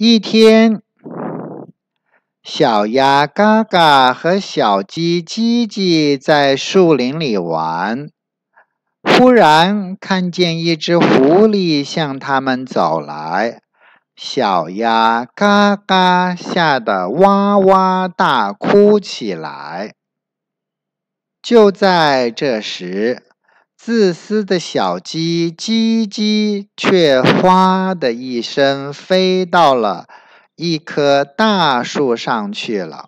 一天，小鸭嘎嘎和小鸡叽叽在树林里玩，忽然看见一只狐狸向他们走来，小鸭嘎嘎吓得哇哇大哭起来。就在这时，自私的小鸡叽叽，却“哗”的一声飞到了一棵大树上去了。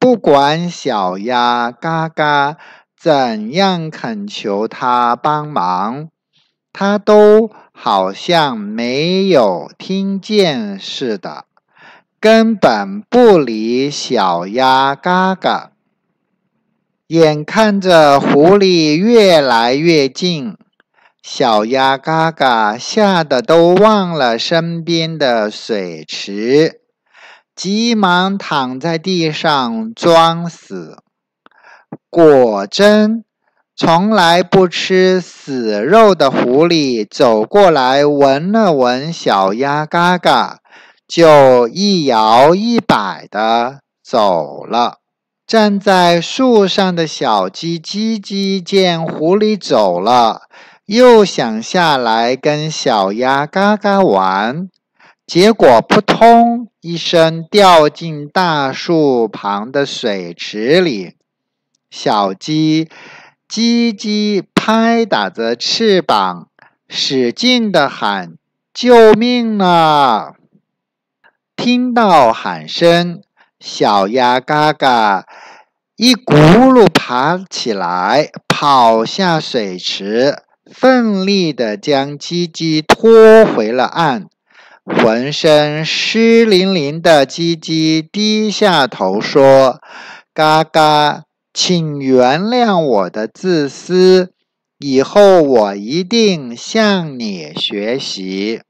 不管小鸭嘎嘎怎样恳求它帮忙，它都好像没有听见似的，根本不理小鸭嘎嘎。眼看着狐狸越来越近，小鸭嘎嘎吓得都忘了身边的水池，急忙躺在地上装死。果真，从来不吃死肉的狐狸走过来闻了闻小鸭嘎嘎，就一摇一摆的走了。站在树上的小鸡叽叽见狐狸走了，又想下来跟小鸭嘎嘎玩，结果扑通一声掉进大树旁的水池里。小鸡叽叽拍打着翅膀，使劲地喊：“救命啊！”听到喊声。小鸭嘎嘎一轱噜爬起来，跑下水池，奋力的将鸡鸡拖回了岸。浑身湿淋淋的鸡鸡低下头说：“嘎嘎，请原谅我的自私，以后我一定向你学习。”